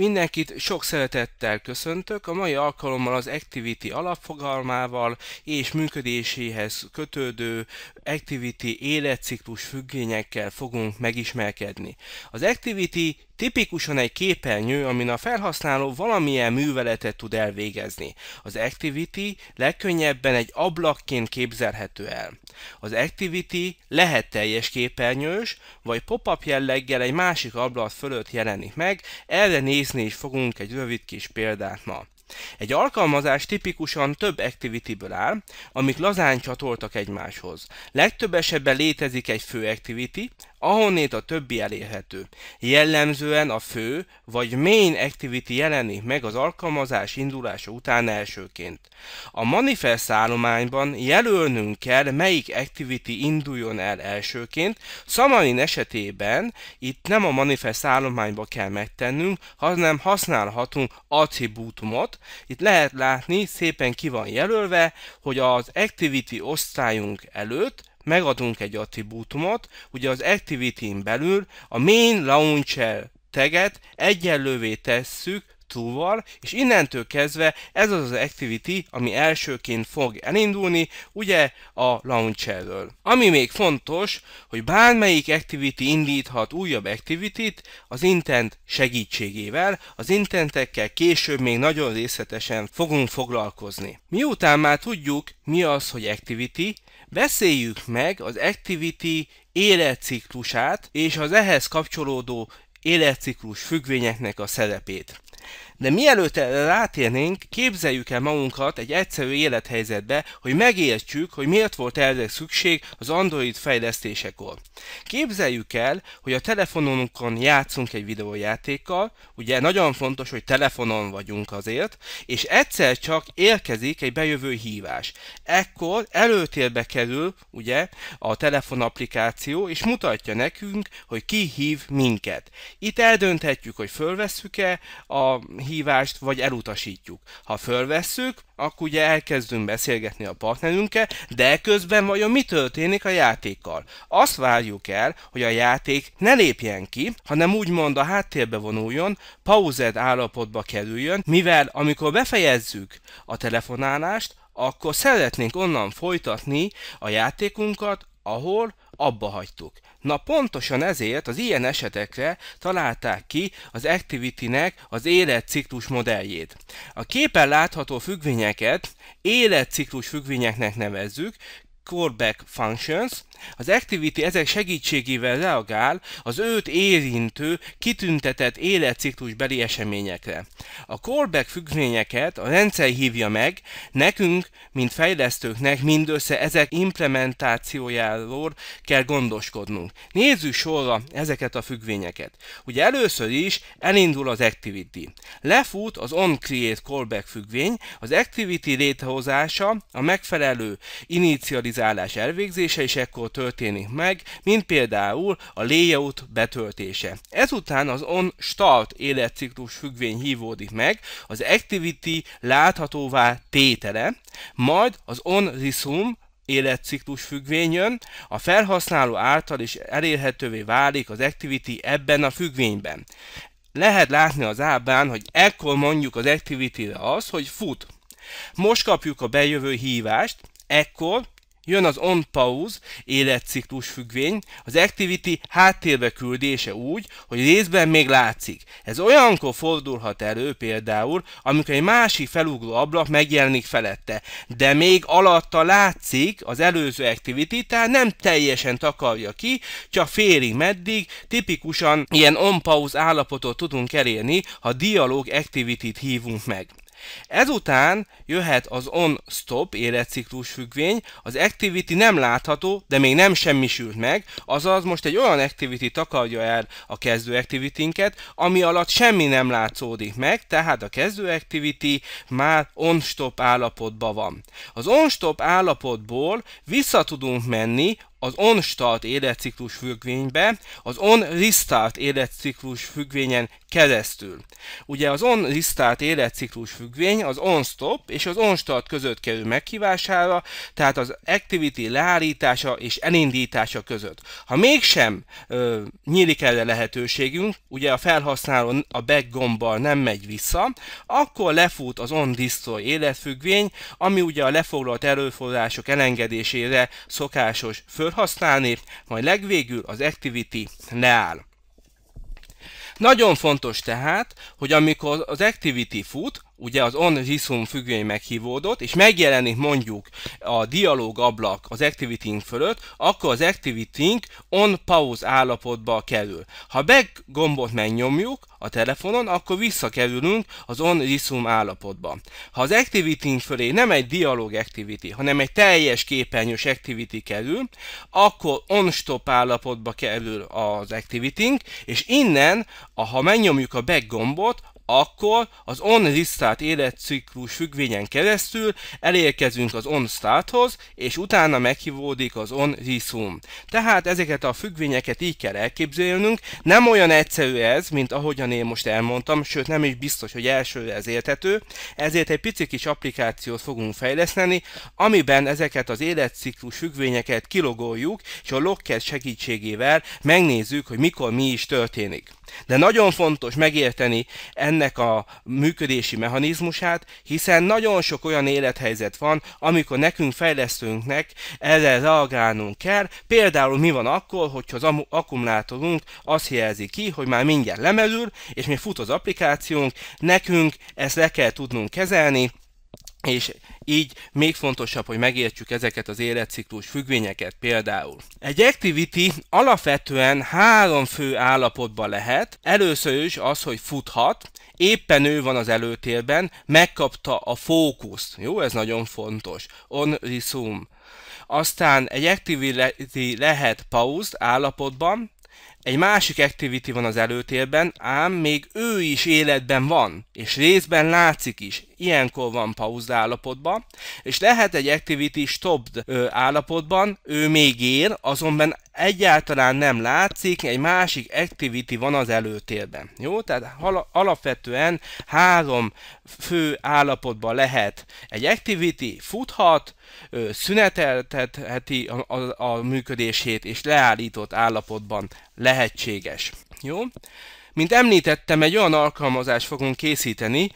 Mindenkit sok szeretettel köszöntök, a mai alkalommal az Activity alapfogalmával és működéséhez kötődő Activity életciklus függvényekkel fogunk megismerkedni. Az Activity Tipikusan egy képernyő, amin a felhasználó valamilyen műveletet tud elvégezni. Az Activity legkönnyebben egy ablakként képzelhető el. Az Activity lehet teljes képernyős, vagy pop-up jelleggel egy másik ablak fölött jelenik meg, erre néz Nézni is fogunk egy rövid kis példát ma. Egy alkalmazás tipikusan több activityből áll, amik lazán csatoltak egymáshoz. Legtöbb esetben létezik egy fő activity, ahonnét a többi elérhető. Jellemzően a fő vagy main activity jelenik meg az alkalmazás indulása után elsőként. A manifest állományban jelölnünk kell, melyik activity induljon el elsőként. Xamarin esetében itt nem a manifest állományba kell megtennünk, hanem használhatunk attribútumot. Itt lehet látni, szépen ki van jelölve, hogy az activity osztályunk előtt megadunk egy attribútumot, ugye az activity-n belül a main launcher teget egyenlővé tesszük true-val, és innentől kezdve ez az az activity, ami elsőként fog elindulni, ugye a launcherről. Ami még fontos, hogy bármelyik activity indíthat újabb activity-t az intent segítségével, az intentekkel később még nagyon részletesen fogunk foglalkozni. Miután már tudjuk, mi az, hogy activity, Beszéljük meg az Activity életciklusát és az ehhez kapcsolódó életciklus függvényeknek a szerepét. De mielőtt rátérnénk, képzeljük el magunkat egy egyszerű élethelyzetbe, hogy megértsük, hogy miért volt erre szükség az Android fejlesztésekor. Képzeljük el, hogy a telefonunkon játszunk egy videójátékkal, ugye nagyon fontos, hogy telefonon vagyunk azért, és egyszer csak érkezik egy bejövő hívás. Ekkor előtérbe kerül ugye a telefon és mutatja nekünk, hogy ki hív minket. Itt eldönthetjük, hogy fölvesszük-e a hívást, vagy elutasítjuk. Ha fölvesszük, akkor ugye elkezdünk beszélgetni a partnerünkkel, de közben vajon mi történik a játékkal? Azt várjuk el, hogy a játék ne lépjen ki, hanem úgymond a háttérbe vonuljon, pauzed állapotba kerüljön, mivel amikor befejezzük a telefonálást, akkor szeretnénk onnan folytatni a játékunkat, ahol abba hagytuk. Na pontosan ezért az ilyen esetekre találták ki az Activity-nek az életciklus modelljét. A képen látható függvényeket életciklus függvényeknek nevezzük, callback functions, az activity ezek segítségével reagál az őt érintő, kitüntetett életciklusbeli eseményekre. A callback függvényeket a rendszer hívja meg, nekünk, mint fejlesztőknek mindössze ezek implementációjáról kell gondoskodnunk. Nézzük sorra ezeket a függvényeket. Ugye először is elindul az activity. Lefut az onCreate callback függvény, az activity létrehozása a megfelelő initializáció optimalizálás elvégzése is ekkor történik meg, mint például a layout betöltése. Ezután az on start életciklus függvény hívódik meg, az activity láthatóvá tétele, majd az on resume életciklus jön, a felhasználó által is elérhetővé válik az activity ebben a függvényben. Lehet látni az ábrán, hogy ekkor mondjuk az activity-re az, hogy fut. Most kapjuk a bejövő hívást, ekkor Jön az on pause, életciklus függvény, az activity háttérbe küldése úgy, hogy részben még látszik. Ez olyankor fordulhat elő például, amikor egy másik felugró ablak megjelenik felette, de még alatta látszik az előző activity, tehát nem teljesen takarja ki, csak félig meddig, tipikusan ilyen on pause állapotot tudunk elérni, ha dialog activity-t hívunk meg. Ezután jöhet az on-stop életciklus függvény, az activity nem látható, de még nem semmisült meg, azaz most egy olyan activity takarja el a kezdő activity ami alatt semmi nem látszódik meg, tehát a kezdő activity már on-stop állapotban van. Az on-stop állapotból vissza tudunk menni az on-start életciklus függvénybe, az on-restart életciklus függvényen keresztül. Ugye az on-restart életciklus függvény az on-stop és az on-start között kerül meghívására, tehát az activity leállítása és elindítása között. Ha mégsem ö, nyílik erre lehetőségünk, ugye a felhasználó a back gombbal nem megy vissza, akkor lefut az on-destroy életfüggvény, ami ugye a lefoglalt erőforrások elengedésére szokásos föl használni, majd legvégül az activity leáll. Nagyon fontos tehát, hogy amikor az activity fut, ugye az on resume függvény meghívódott, és megjelenik mondjuk a dialóg ablak az activity fölött, akkor az activity on pause állapotba kerül. Ha back gombot megnyomjuk a telefonon, akkor visszakerülünk az on resume állapotba. Ha az activity fölé nem egy dialóg activity, hanem egy teljes képernyős activity kerül, akkor on stop állapotba kerül az activity és innen, ha megnyomjuk a back gombot, akkor az on-restart életciklus függvényen keresztül elérkezünk az on-starthoz, és utána meghívódik az on-resume. Tehát ezeket a függvényeket így kell elképzelnünk, nem olyan egyszerű ez, mint ahogyan én most elmondtam, sőt nem is biztos, hogy elsőre ez érthető, ezért egy pici kis applikációt fogunk fejleszteni, amiben ezeket az életciklus függvényeket kilogoljuk, és a logcat segítségével megnézzük, hogy mikor mi is történik. De nagyon fontos megérteni ennek a működési mechanizmusát, hiszen nagyon sok olyan élethelyzet van, amikor nekünk fejlesztőnknek erre reagálnunk kell. Például mi van akkor, hogyha az akkumulátorunk azt jelzi ki, hogy már mindjárt lemerül, és még fut az applikációnk, nekünk ezt le kell tudnunk kezelni, és így még fontosabb, hogy megértsük ezeket az életciklus függvényeket például. Egy activity alapvetően három fő állapotban lehet. Először is az, hogy futhat, éppen ő van az előtérben, megkapta a fókuszt. Jó, ez nagyon fontos. On resume. Aztán egy activity lehet paused állapotban, egy másik activity van az előtérben, ám még ő is életben van, és részben látszik is, ilyenkor van pauzd állapotban, és lehet egy activity stopped állapotban, ő még ér, azonban egyáltalán nem látszik, egy másik activity van az előtérben. Jó, tehát alapvetően három fő állapotban lehet egy activity, futhat, szüneteltetheti a, a, a működését, és leállított állapotban lehetséges. Jó? Mint említettem, egy olyan alkalmazást fogunk készíteni,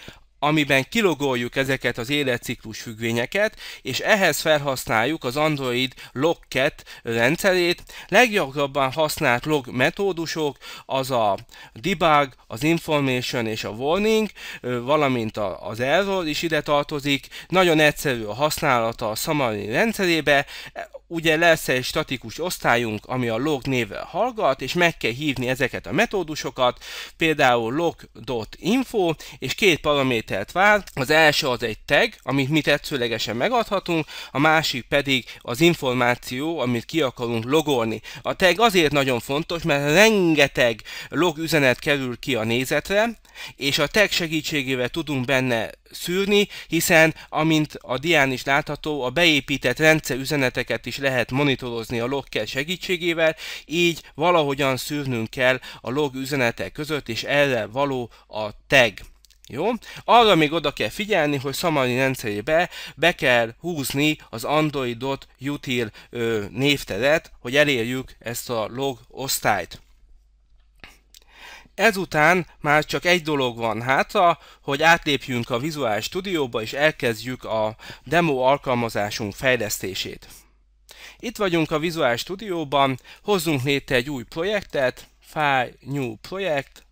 amiben kilogoljuk ezeket az életciklus függvényeket, és ehhez felhasználjuk az Android Logcat rendszerét. Leggyakrabban használt log metódusok az a debug, az information és a warning, valamint az error is ide tartozik. Nagyon egyszerű a használata a summary rendszerébe, ugye lesz egy statikus osztályunk, ami a log névvel hallgat, és meg kell hívni ezeket a metódusokat, például log.info, és két paramétert vár, az első az egy tag, amit mi tetszőlegesen megadhatunk, a másik pedig az információ, amit ki akarunk logolni. A tag azért nagyon fontos, mert rengeteg log üzenet kerül ki a nézetre, és a tag segítségével tudunk benne szűrni, hiszen, amint a dián is látható, a beépített rendszer üzeneteket is lehet monitorozni a logkel segítségével, így valahogyan szűrnünk kell a log üzenetek között, és erre való a tag. Jó? Arra még oda kell figyelni, hogy Samarin rendszerébe be kell húzni az android.util névteret, hogy elérjük ezt a log osztályt. Ezután már csak egy dolog van hátra, hogy átlépjünk a Visual Studio-ba és elkezdjük a demo alkalmazásunk fejlesztését. Itt vagyunk a Visual Studio-ban, hozzunk létre egy új projektet, File, New Project.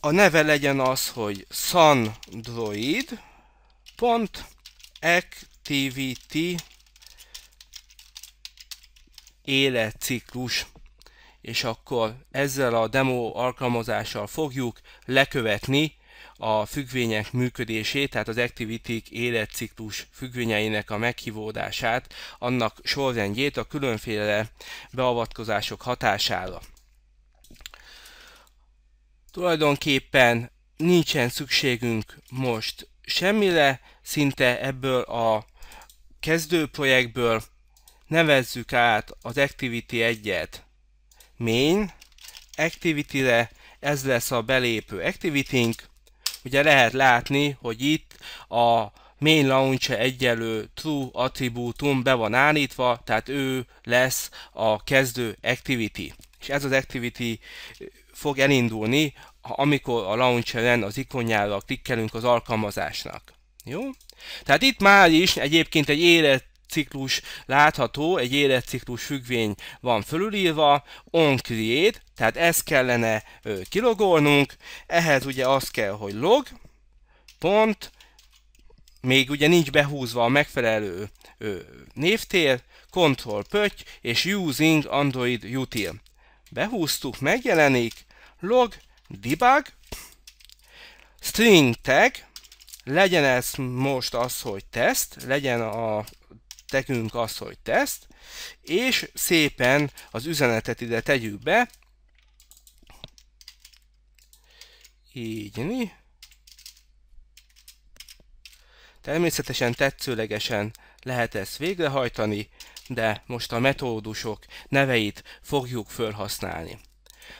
A neve legyen az, hogy sandroid.activity életciklus és akkor ezzel a demo alkalmazással fogjuk lekövetni a függvények működését, tehát az activity életciklus függvényeinek a meghívódását, annak sorrendjét a különféle beavatkozások hatására. Tulajdonképpen nincsen szükségünk most semmire, szinte ebből a kezdőprojektből nevezzük át az Activity 1-et main activity-re, ez lesz a belépő activity -nk. Ugye lehet látni, hogy itt a main launcher egyelő true attribútum be van állítva, tehát ő lesz a kezdő activity. És ez az activity fog elindulni, amikor a launcheren az ikonjára klikkelünk az alkalmazásnak. Jó? Tehát itt már is egyébként egy érett ciklus látható, egy életciklus függvény van fölülírva, on create, tehát ezt kellene kilogolnunk, ehhez ugye az kell, hogy log, pont, még ugye nincs behúzva a megfelelő ö, névtér, control pötty és using android util. Behúztuk, megjelenik, log, debug, string tag, legyen ez most az, hogy test, legyen a tekünk azt, hogy teszt, és szépen az üzenetet ide tegyük be, így, Természetesen tetszőlegesen lehet ezt végrehajtani, de most a metódusok neveit fogjuk felhasználni.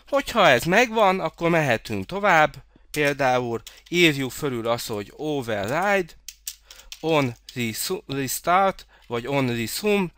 Hogyha ez megvan, akkor mehetünk tovább, például írjuk fölül azt, hogy override, on restart, vagy on this home,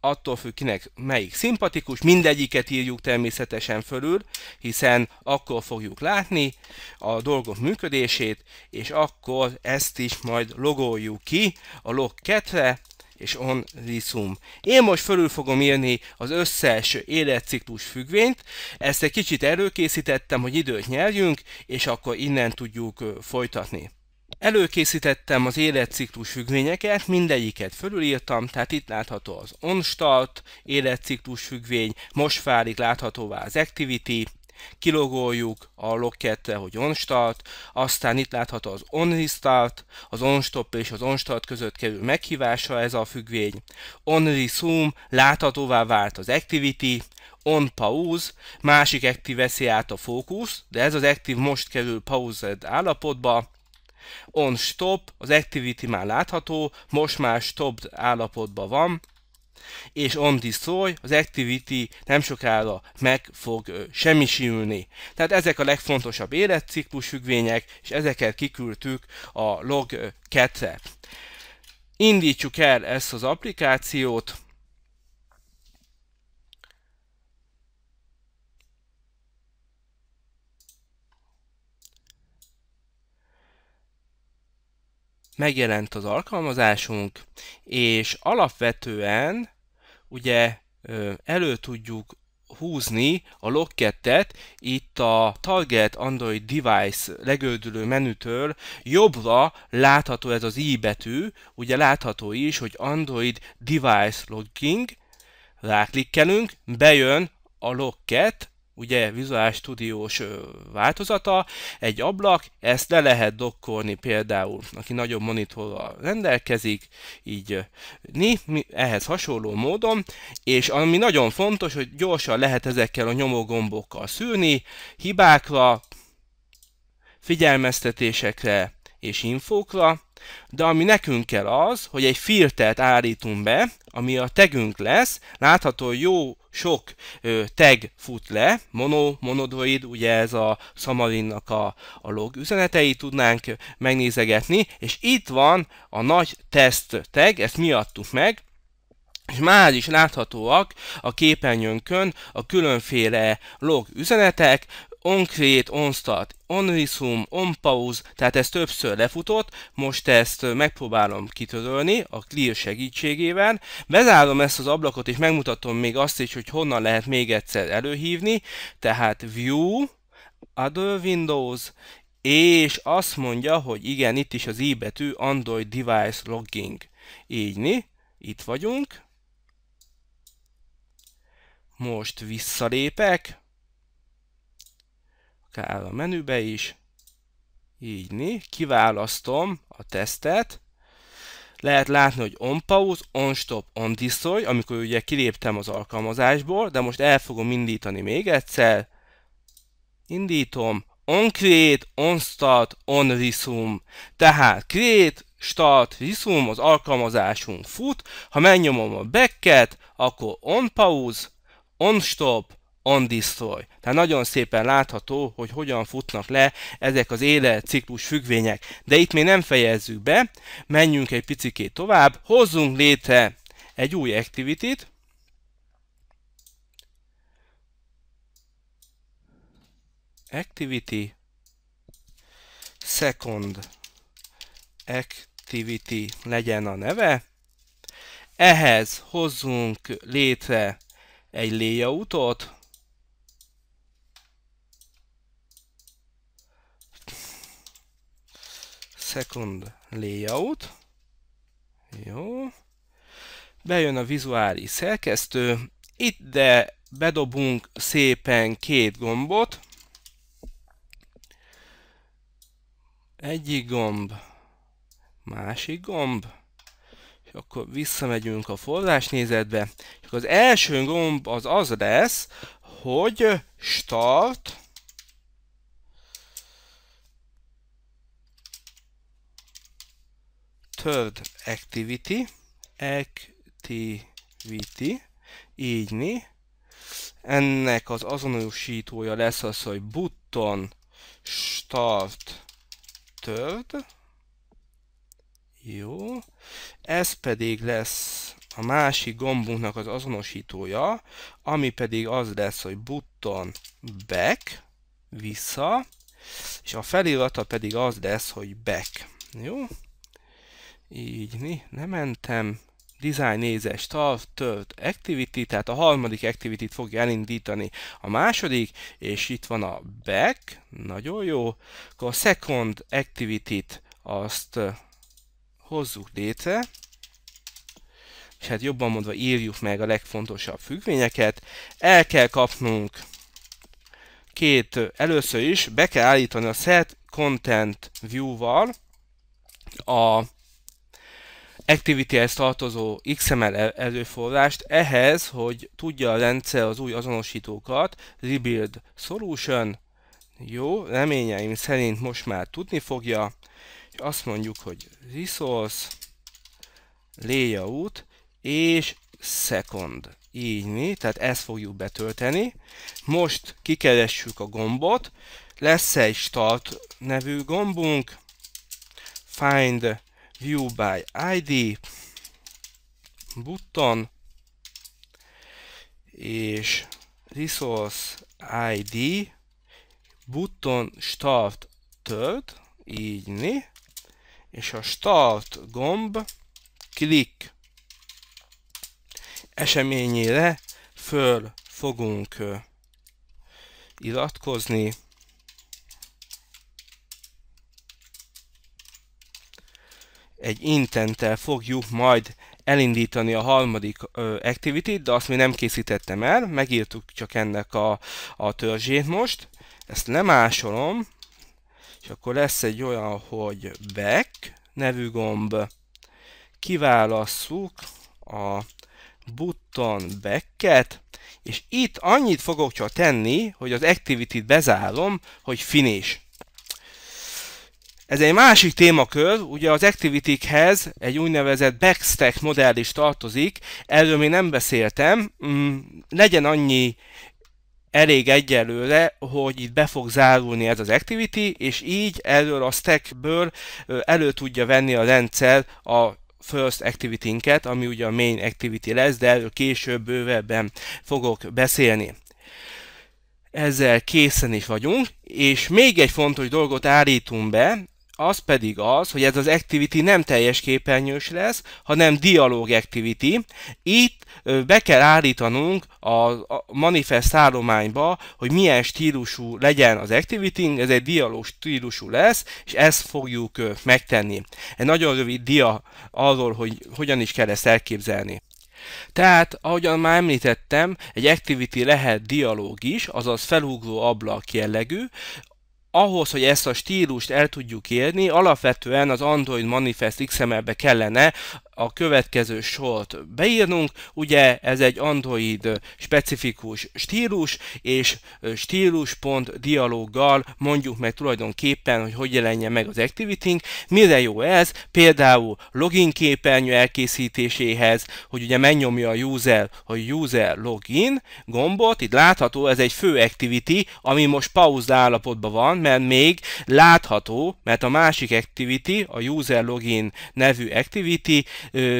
attól függ kinek melyik szimpatikus, mindegyiket írjuk természetesen fölül, hiszen akkor fogjuk látni a dolgok működését, és akkor ezt is majd logoljuk ki a log 2 és on resum. Én most fölül fogom írni az összes életciklus függvényt, ezt egy kicsit előkészítettem, hogy időt nyerjünk, és akkor innen tudjuk folytatni. Előkészítettem az életciklus függvényeket, mindegyiket fölülírtam, tehát itt látható az onstart, életciklus függvény, most válik láthatóvá az activity, kilogoljuk a log hogy onstart, aztán itt látható az onrestart, az onstop és az onstart között kerül meghívásra ez a függvény, onresume, láthatóvá vált az activity, on pause, másik active veszi át a fókusz, de ez az active most kerül paused állapotba, On stop, az activity már látható, most már stopped állapotban van, és on destroy, az activity nem sokára meg fog semmisülni. Tehát ezek a legfontosabb életciklus függvények, és ezeket kiküldtük a log 2-re. Indítsuk el ezt az applikációt, megjelent az alkalmazásunk, és alapvetően ugye elő tudjuk húzni a Locket-et itt a Target Android Device legöldülő menütől jobbra látható ez az i betű, ugye látható is, hogy Android Device Logging, ráklikkelünk, bejön a Locket, ugye Visual Studiós változata, egy ablak, ezt le lehet dokkolni például, aki nagyobb monitorral rendelkezik, így ni, ehhez hasonló módon, és ami nagyon fontos, hogy gyorsan lehet ezekkel a nyomógombokkal szűrni, hibákra, figyelmeztetésekre és infókra, de ami nekünk kell az, hogy egy filtert állítunk be, ami a tegünk lesz, látható jó sok ö, tag fut le, mono, monodroid, ugye ez a Xamarinnak a, a log üzenetei, tudnánk megnézegetni, és itt van a nagy test tag, ezt mi adtuk meg, és már is láthatóak a képernyőnkön a különféle log üzenetek, on onStart, onResume, onPause, tehát ez többször lefutott, most ezt megpróbálom kitörölni a clear segítségével. Bezárom ezt az ablakot és megmutatom még azt is, hogy honnan lehet még egyszer előhívni, tehát View, Other Windows, és azt mondja, hogy igen, itt is az i betű Android Device Logging. Így mi? itt vagyunk. Most visszalépek, Kál a menübe is, így né, kiválasztom a tesztet, lehet látni, hogy on pause, on stop, on destroy, amikor ugye kiléptem az alkalmazásból, de most el fogom indítani még egyszer, indítom, on create, on start, on resume, tehát create, start, resume, az alkalmazásunk fut, ha megnyomom a backet, akkor on pause, on stop, undestroy. Tehát nagyon szépen látható, hogy hogyan futnak le ezek az életciklus függvények. De itt még nem fejezzük be, menjünk egy picikét tovább, hozzunk létre egy új activity-t, activity, second activity legyen a neve. Ehhez hozzunk létre egy layoutot, second layout. Jó. Bejön a vizuális szerkesztő. Itt de bedobunk szépen két gombot. Egyik gomb, másik gomb, és akkor visszamegyünk a forrásnézetbe, és akkor az első gomb az az lesz, hogy start, third activity, activity, így né. Ennek az azonosítója lesz az, hogy button start third. Jó. Ez pedig lesz a másik gombunknak az azonosítója, ami pedig az lesz, hogy button back, vissza, és a felirata pedig az lesz, hogy back. Jó? így nem mentem, design nézes, start, third activity, tehát a harmadik activity-t fogja elindítani a második, és itt van a back, nagyon jó, akkor a second activity-t azt hozzuk létre, és hát jobban mondva írjuk meg a legfontosabb függvényeket, el kell kapnunk két, először is be kell állítani a set content view-val a activity-hez tartozó XML előforrást ehhez, hogy tudja a rendszer az új azonosítókat, rebuild solution, jó, reményeim szerint most már tudni fogja, és azt mondjuk, hogy resource, layout és second. Így mi, tehát ezt fogjuk betölteni. Most kikeressük a gombot, lesz egy start nevű gombunk, find view by id button és resource id button start third így né, és a start gomb klik eseményére föl fogunk iratkozni. egy intenttel fogjuk majd elindítani a harmadik activity de azt még nem készítettem el, megírtuk csak ennek a, a törzsét most. Ezt lemásolom, és akkor lesz egy olyan, hogy back nevű gomb, kiválasszuk a button back-et, és itt annyit fogok csak tenni, hogy az activity-t bezárom, hogy finish. Ez egy másik témakör, ugye az Activity-hez egy úgynevezett backstack modell is tartozik, erről még nem beszéltem, mm, legyen annyi elég egyelőre, hogy itt be fog zárulni ez az Activity, és így erről a stackből elő tudja venni a rendszer a first activity-nket, ami ugye a main activity lesz, de erről később bővebben fogok beszélni ezzel készen is vagyunk, és még egy fontos dolgot állítunk be, az pedig az, hogy ez az activity nem teljes képernyős lesz, hanem dialog activity. Itt be kell állítanunk a manifest állományba, hogy milyen stílusú legyen az activity, ez egy dialog stílusú lesz, és ezt fogjuk megtenni. Egy nagyon rövid dia arról, hogy hogyan is kell ezt elképzelni. Tehát, ahogyan már említettem, egy activity lehet dialóg is, azaz felugró ablak jellegű, ahhoz, hogy ezt a stílust el tudjuk érni, alapvetően az Android Manifest XML-be kellene a következő sort beírnunk. Ugye ez egy Android specifikus stílus, és stílus.dialoggal mondjuk meg tulajdonképpen, hogy hogy jelenjen meg az activity Mire jó ez? Például login képernyő elkészítéséhez, hogy ugye megnyomja a user, hogy user login gombot, itt látható, ez egy fő activity, ami most pauzd állapotban van, mert még látható, mert a másik activity, a user login nevű activity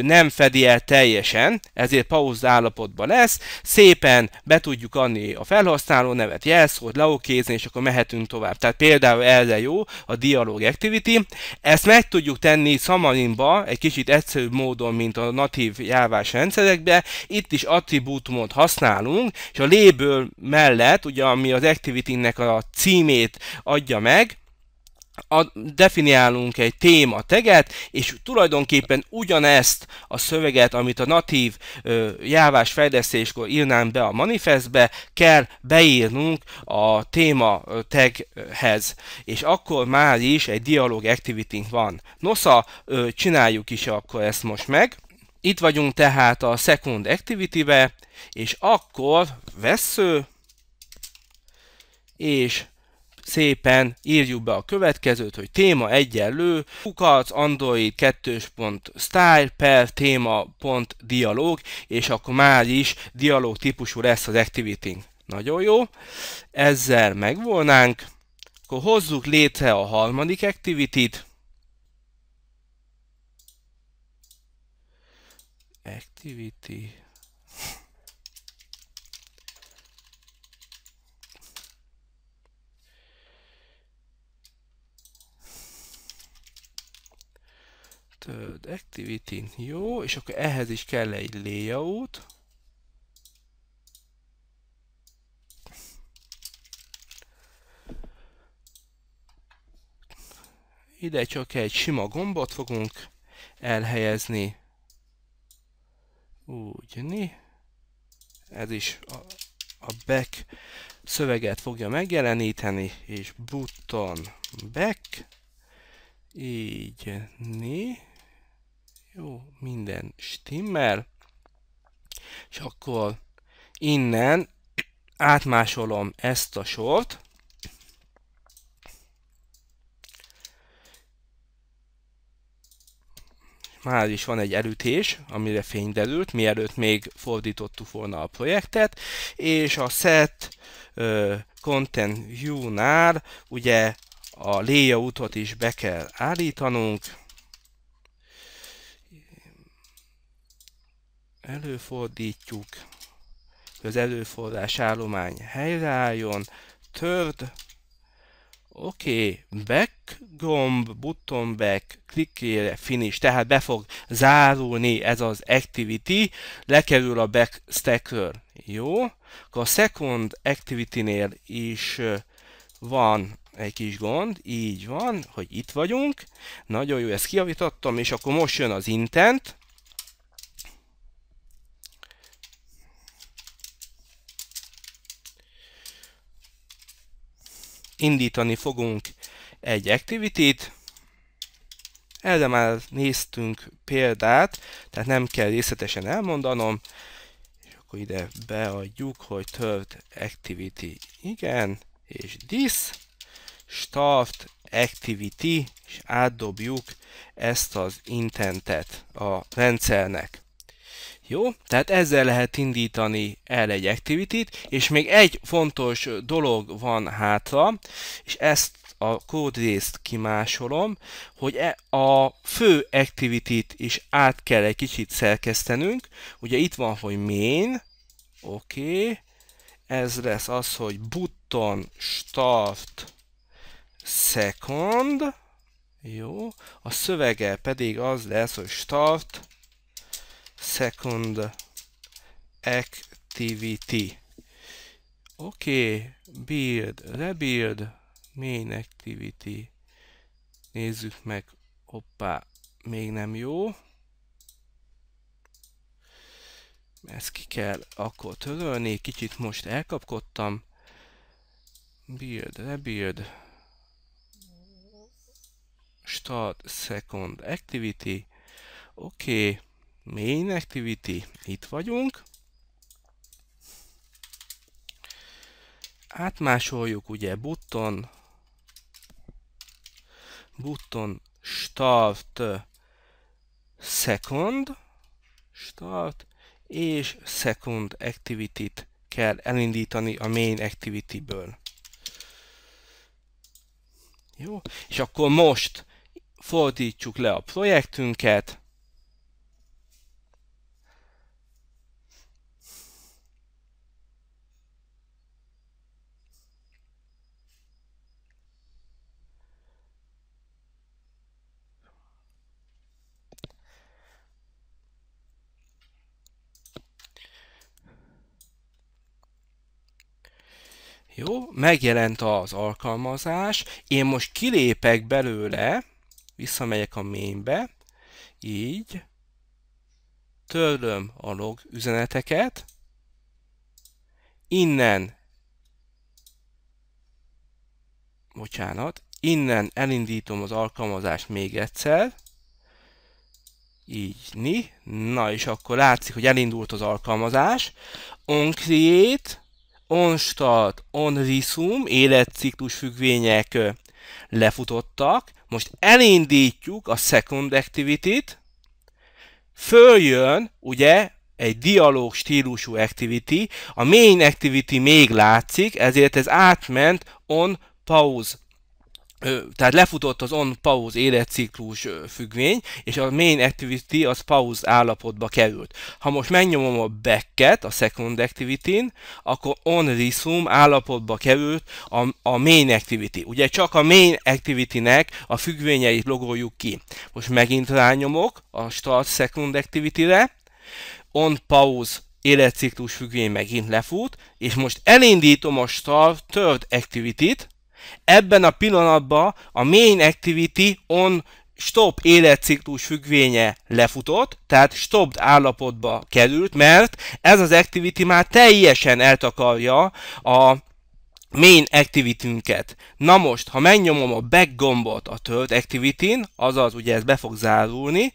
nem fedi el teljesen, ezért pauz állapotban lesz, szépen be tudjuk adni a felhasználó nevet, jelszót, leokézni, és akkor mehetünk tovább. Tehát például erre jó a Dialog Activity. Ezt meg tudjuk tenni Xamarinba egy kicsit egyszerűbb módon, mint a natív jávás rendszerekbe. Itt is attribútumot használunk, és a léből mellett, ugye ami az activity a címét adja meg, a, definiálunk egy téma teget, és tulajdonképpen ugyanezt a szöveget, amit a natív ö, jávás fejlesztéskor írnánk be a manifestbe, kell beírnunk a téma taghez, és akkor már is egy dialog activity van. Nosza, ö, csináljuk is akkor ezt most meg. Itt vagyunk tehát a second activity-be, és akkor vesző, és szépen írjuk be a következőt, hogy téma egyenlő, kukac, android .style per .dialog és akkor már is dialog típusú lesz az activity. Nagyon jó. Ezzel megvolnánk. Akkor hozzuk létre a harmadik activity-t. Activity. Third activity, jó, és akkor ehhez is kell egy layout. Ide csak egy sima gombot fogunk elhelyezni. Úgy, né? Ez is a, a back szöveget fogja megjeleníteni, és button back, így né, jó, minden stimmel. És akkor innen átmásolom ezt a sort. Már is van egy elütés, amire fény derült, mielőtt még fordítottuk volna a projektet, és a set uh, content view-nál ugye a layoutot is be kell állítanunk, előfordítjuk, hogy az előforrás állomány helyreálljon, törd, Oké, okay. back gomb, button back, klikkére finish, tehát be fog zárulni ez az activity, lekerül a back stackről. Jó, akkor a second activity-nél is van egy kis gond, így van, hogy itt vagyunk. Nagyon jó, ezt kiavítottam, és akkor most jön az intent, indítani fogunk egy activity-t, erre már néztünk példát, tehát nem kell részletesen elmondanom, és akkor ide beadjuk, hogy third activity igen, és this, start activity, és átdobjuk ezt az intentet a rendszernek. Jó? Tehát ezzel lehet indítani el egy activity és még egy fontos dolog van hátra, és ezt a kódrészt kimásolom, hogy e a fő activity is át kell egy kicsit szerkesztenünk. Ugye itt van, hogy main, oké, okay. ez lesz az, hogy button start second, jó, a szövege pedig az lesz, hogy start second activity. Oké, okay, build, rebuild, main activity. Nézzük meg, hoppá, még nem jó. Ezt ki kell akkor törölni, kicsit most elkapkodtam. Build, rebuild. Start second activity. Oké. Okay. Main activity, itt vagyunk. Átmásoljuk ugye button, button start second, start és second activity-t kell elindítani a main activity-ből. Jó, és akkor most fordítsuk le a projektünket, Jó, megjelent az alkalmazás, én most kilépek belőle, visszamegyek a mainbe, így, törlöm a log üzeneteket, innen, bocsánat, innen elindítom az alkalmazást még egyszer, így, ni, na és akkor látszik, hogy elindult az alkalmazás, on create, OnStat, OnRisum életciklus függvények lefutottak. Most elindítjuk a Second Activity-t. Följön, ugye, egy dialóg stílusú activity, a main activity még látszik, ezért ez átment on pause tehát lefutott az on pause életciklus függvény, és a main activity az pause állapotba került. Ha most megnyomom a backet a second activity-n, akkor on resume állapotba került a, a main activity. Ugye csak a main activity-nek a függvényeit logoljuk ki. Most megint rányomok a start second activity-re, on pause életciklus függvény megint lefut, és most elindítom a start third activity-t, Ebben a pillanatban a main activity on stop életciklus függvénye lefutott, tehát stopped állapotba került, mert ez az activity már teljesen eltakarja a main activity-nket. Na most, ha megnyomom a back gombot a third activity azaz ugye ez be fog zárulni,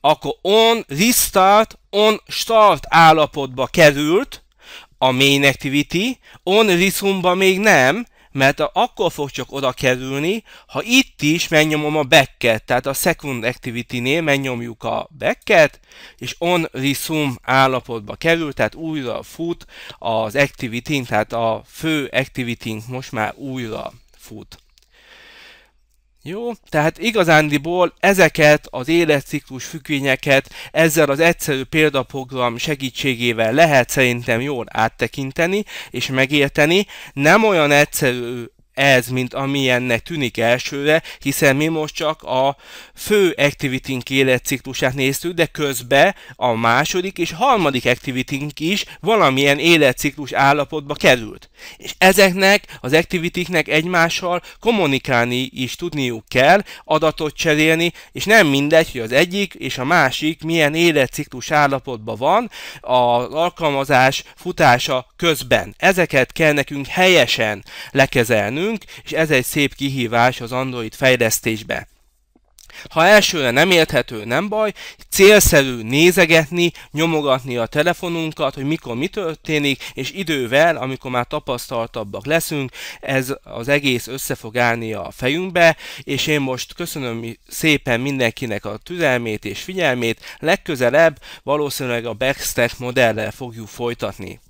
akkor on restart, on start állapotba került a main activity, on resume-ba még nem, mert akkor fog csak oda kerülni, ha itt is megnyomom a backet, tehát a second activity-nél megnyomjuk a backet, és on resume állapotba kerül, tehát újra fut az activity tehát a fő activity most már újra fut. Jó, tehát igazándiból ezeket az életciklus függvényeket ezzel az egyszerű példaprogram segítségével lehet szerintem jól áttekinteni és megérteni. Nem olyan egyszerű ez, mint amilyennek tűnik elsőre, hiszen mi most csak a fő activitink életciklusát néztük, de közben a második és harmadik activity is valamilyen életciklus állapotba került. És ezeknek az activity egymással kommunikálni is tudniuk kell, adatot cserélni, és nem mindegy, hogy az egyik és a másik milyen életciklus állapotban van az alkalmazás futása közben. Ezeket kell nekünk helyesen lekezelnünk, élünk, és ez egy szép kihívás az Android fejlesztésbe. Ha elsőre nem érthető, nem baj, célszerű nézegetni, nyomogatni a telefonunkat, hogy mikor mi történik, és idővel, amikor már tapasztaltabbak leszünk, ez az egész össze fog állni a fejünkbe, és én most köszönöm szépen mindenkinek a türelmét és figyelmét, legközelebb valószínűleg a backstack modellel fogjuk folytatni.